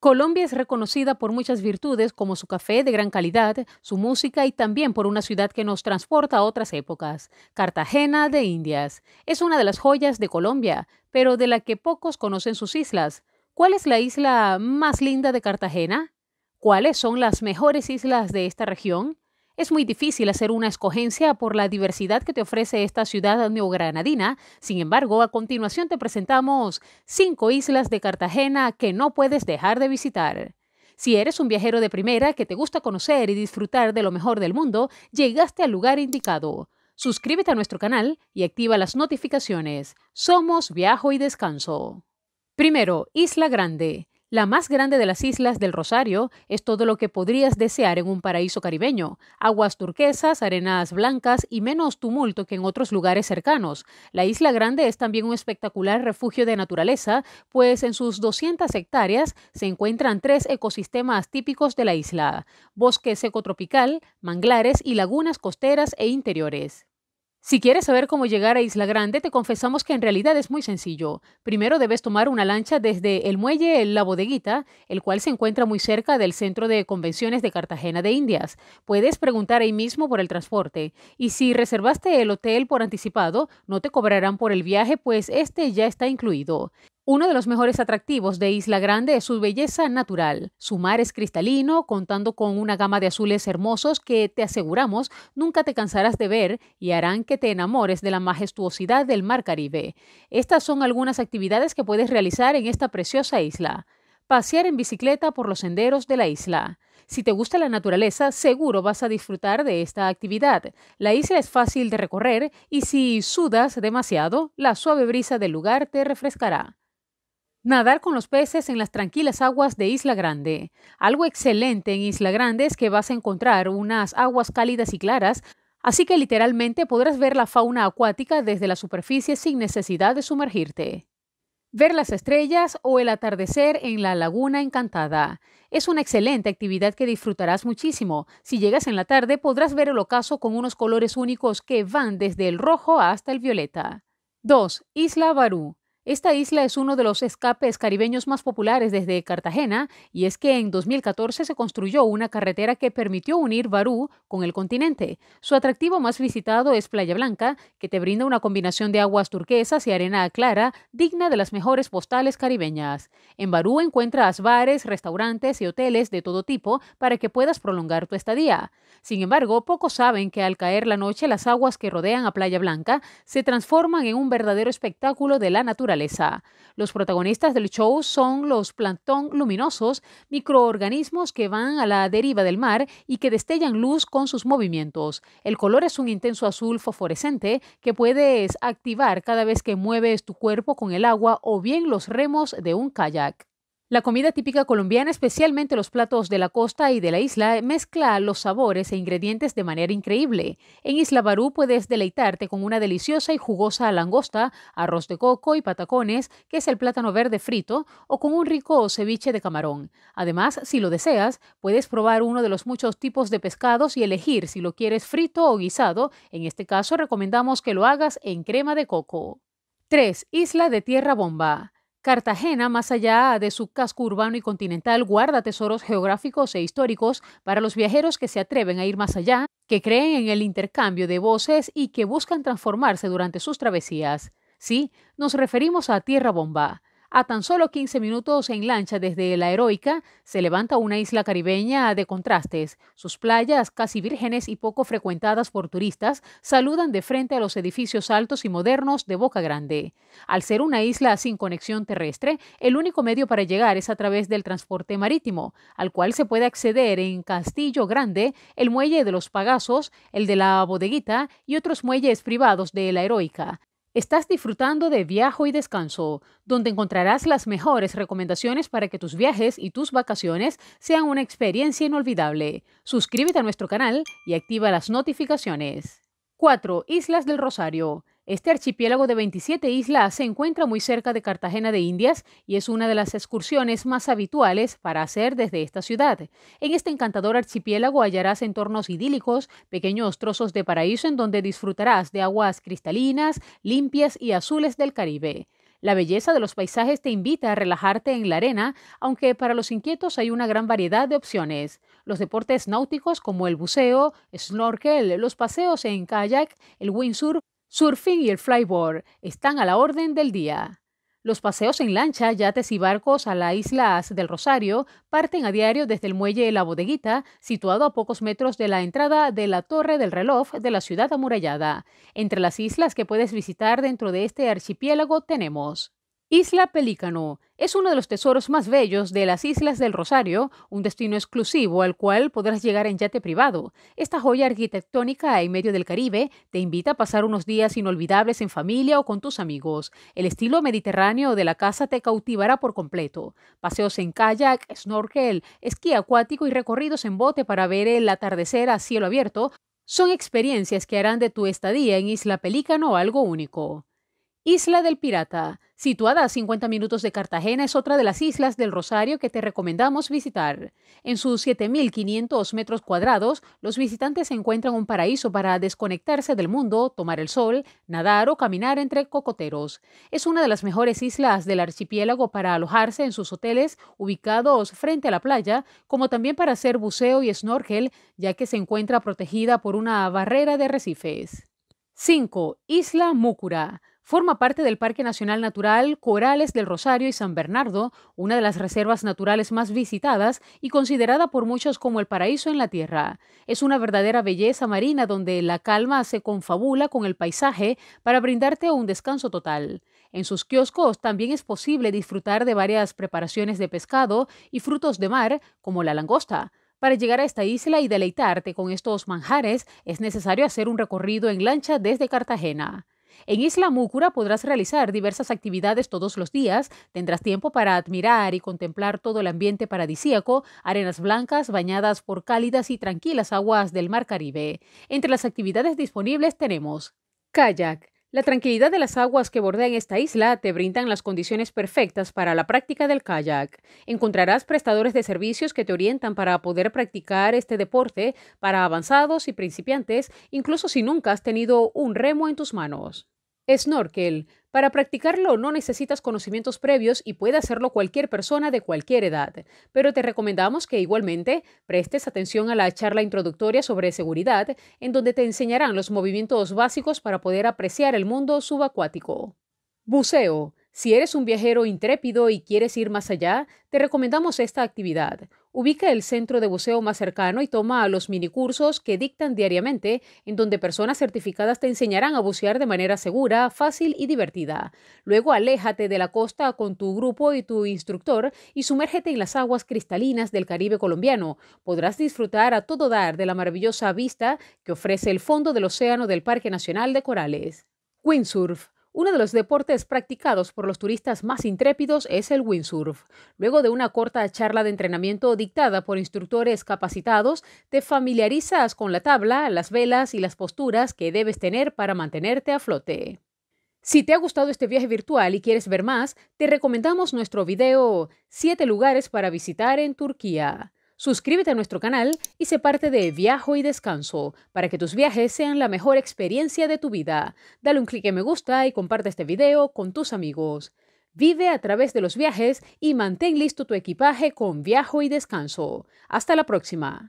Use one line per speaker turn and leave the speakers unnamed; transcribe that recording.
Colombia es reconocida por muchas virtudes como su café de gran calidad, su música y también por una ciudad que nos transporta a otras épocas, Cartagena de Indias. Es una de las joyas de Colombia, pero de la que pocos conocen sus islas. ¿Cuál es la isla más linda de Cartagena? ¿Cuáles son las mejores islas de esta región? Es muy difícil hacer una escogencia por la diversidad que te ofrece esta ciudad neogranadina. Sin embargo, a continuación te presentamos cinco islas de Cartagena que no puedes dejar de visitar. Si eres un viajero de primera que te gusta conocer y disfrutar de lo mejor del mundo, llegaste al lugar indicado. Suscríbete a nuestro canal y activa las notificaciones. Somos Viajo y Descanso. Primero, Isla Grande. La más grande de las islas del Rosario es todo lo que podrías desear en un paraíso caribeño. Aguas turquesas, arenas blancas y menos tumulto que en otros lugares cercanos. La Isla Grande es también un espectacular refugio de naturaleza, pues en sus 200 hectáreas se encuentran tres ecosistemas típicos de la isla. Bosque seco manglares y lagunas costeras e interiores. Si quieres saber cómo llegar a Isla Grande, te confesamos que en realidad es muy sencillo. Primero debes tomar una lancha desde el muelle La Bodeguita, el cual se encuentra muy cerca del Centro de Convenciones de Cartagena de Indias. Puedes preguntar ahí mismo por el transporte. Y si reservaste el hotel por anticipado, no te cobrarán por el viaje, pues este ya está incluido. Uno de los mejores atractivos de Isla Grande es su belleza natural. Su mar es cristalino, contando con una gama de azules hermosos que te aseguramos nunca te cansarás de ver y harán que te enamores de la majestuosidad del mar Caribe. Estas son algunas actividades que puedes realizar en esta preciosa isla. Pasear en bicicleta por los senderos de la isla. Si te gusta la naturaleza, seguro vas a disfrutar de esta actividad. La isla es fácil de recorrer y si sudas demasiado, la suave brisa del lugar te refrescará. Nadar con los peces en las tranquilas aguas de Isla Grande. Algo excelente en Isla Grande es que vas a encontrar unas aguas cálidas y claras, así que literalmente podrás ver la fauna acuática desde la superficie sin necesidad de sumergirte. Ver las estrellas o el atardecer en la Laguna Encantada. Es una excelente actividad que disfrutarás muchísimo. Si llegas en la tarde podrás ver el ocaso con unos colores únicos que van desde el rojo hasta el violeta. 2. Isla Barú. Esta isla es uno de los escapes caribeños más populares desde Cartagena y es que en 2014 se construyó una carretera que permitió unir Barú con el continente. Su atractivo más visitado es Playa Blanca, que te brinda una combinación de aguas turquesas y arena clara digna de las mejores postales caribeñas. En Barú encuentras bares, restaurantes y hoteles de todo tipo para que puedas prolongar tu estadía. Sin embargo, pocos saben que al caer la noche las aguas que rodean a Playa Blanca se transforman en un verdadero espectáculo de la naturaleza. Los protagonistas del show son los plantón luminosos, microorganismos que van a la deriva del mar y que destellan luz con sus movimientos. El color es un intenso azul fosforescente que puedes activar cada vez que mueves tu cuerpo con el agua o bien los remos de un kayak. La comida típica colombiana, especialmente los platos de la costa y de la isla, mezcla los sabores e ingredientes de manera increíble. En Isla Barú puedes deleitarte con una deliciosa y jugosa langosta, arroz de coco y patacones, que es el plátano verde frito, o con un rico ceviche de camarón. Además, si lo deseas, puedes probar uno de los muchos tipos de pescados y elegir si lo quieres frito o guisado. En este caso, recomendamos que lo hagas en crema de coco. 3. Isla de Tierra Bomba. Cartagena, más allá de su casco urbano y continental, guarda tesoros geográficos e históricos para los viajeros que se atreven a ir más allá, que creen en el intercambio de voces y que buscan transformarse durante sus travesías. Sí, nos referimos a Tierra Bomba, a tan solo 15 minutos en lancha desde La Heroica, se levanta una isla caribeña de contrastes. Sus playas, casi vírgenes y poco frecuentadas por turistas, saludan de frente a los edificios altos y modernos de Boca Grande. Al ser una isla sin conexión terrestre, el único medio para llegar es a través del transporte marítimo, al cual se puede acceder en Castillo Grande, el muelle de los Pagazos, el de la Bodeguita y otros muelles privados de La Heroica. Estás disfrutando de Viajo y Descanso, donde encontrarás las mejores recomendaciones para que tus viajes y tus vacaciones sean una experiencia inolvidable. Suscríbete a nuestro canal y activa las notificaciones. 4. Islas del Rosario. Este archipiélago de 27 islas se encuentra muy cerca de Cartagena de Indias y es una de las excursiones más habituales para hacer desde esta ciudad. En este encantador archipiélago hallarás entornos idílicos, pequeños trozos de paraíso en donde disfrutarás de aguas cristalinas, limpias y azules del Caribe. La belleza de los paisajes te invita a relajarte en la arena, aunque para los inquietos hay una gran variedad de opciones los deportes náuticos como el buceo, snorkel, los paseos en kayak, el windsurf Surfing y el flyboard están a la orden del día. Los paseos en lancha, yates y barcos a la isla del Rosario parten a diario desde el muelle La Bodeguita, situado a pocos metros de la entrada de la Torre del Reloj de la ciudad amurallada. Entre las islas que puedes visitar dentro de este archipiélago tenemos Isla Pelícano es uno de los tesoros más bellos de las Islas del Rosario, un destino exclusivo al cual podrás llegar en yate privado. Esta joya arquitectónica en medio del Caribe te invita a pasar unos días inolvidables en familia o con tus amigos. El estilo mediterráneo de la casa te cautivará por completo. Paseos en kayak, snorkel, esquí acuático y recorridos en bote para ver el atardecer a cielo abierto son experiencias que harán de tu estadía en Isla Pelícano algo único. Isla del Pirata, situada a 50 minutos de Cartagena, es otra de las islas del Rosario que te recomendamos visitar. En sus 7.500 metros cuadrados, los visitantes encuentran un paraíso para desconectarse del mundo, tomar el sol, nadar o caminar entre cocoteros. Es una de las mejores islas del archipiélago para alojarse en sus hoteles ubicados frente a la playa, como también para hacer buceo y snorkel, ya que se encuentra protegida por una barrera de arrecifes. 5. Isla Múcura. Forma parte del Parque Nacional Natural Corales del Rosario y San Bernardo, una de las reservas naturales más visitadas y considerada por muchos como el paraíso en la tierra. Es una verdadera belleza marina donde la calma se confabula con el paisaje para brindarte un descanso total. En sus kioscos también es posible disfrutar de varias preparaciones de pescado y frutos de mar, como la langosta. Para llegar a esta isla y deleitarte con estos manjares es necesario hacer un recorrido en lancha desde Cartagena. En Isla Múcura podrás realizar diversas actividades todos los días, tendrás tiempo para admirar y contemplar todo el ambiente paradisíaco, arenas blancas bañadas por cálidas y tranquilas aguas del Mar Caribe. Entre las actividades disponibles tenemos kayak, la tranquilidad de las aguas que bordean esta isla te brindan las condiciones perfectas para la práctica del kayak. Encontrarás prestadores de servicios que te orientan para poder practicar este deporte para avanzados y principiantes, incluso si nunca has tenido un remo en tus manos. Snorkel. Para practicarlo no necesitas conocimientos previos y puede hacerlo cualquier persona de cualquier edad, pero te recomendamos que igualmente prestes atención a la charla introductoria sobre seguridad, en donde te enseñarán los movimientos básicos para poder apreciar el mundo subacuático. Buceo. Si eres un viajero intrépido y quieres ir más allá, te recomendamos esta actividad. Ubica el centro de buceo más cercano y toma a los minicursos que dictan diariamente, en donde personas certificadas te enseñarán a bucear de manera segura, fácil y divertida. Luego aléjate de la costa con tu grupo y tu instructor y sumérgete en las aguas cristalinas del Caribe colombiano. Podrás disfrutar a todo dar de la maravillosa vista que ofrece el fondo del océano del Parque Nacional de Corales. Windsurf. Uno de los deportes practicados por los turistas más intrépidos es el windsurf. Luego de una corta charla de entrenamiento dictada por instructores capacitados, te familiarizas con la tabla, las velas y las posturas que debes tener para mantenerte a flote. Si te ha gustado este viaje virtual y quieres ver más, te recomendamos nuestro video 7 lugares para visitar en Turquía. Suscríbete a nuestro canal y sé parte de Viajo y Descanso para que tus viajes sean la mejor experiencia de tu vida. Dale un clic en me gusta y comparte este video con tus amigos. Vive a través de los viajes y mantén listo tu equipaje con Viajo y Descanso. Hasta la próxima.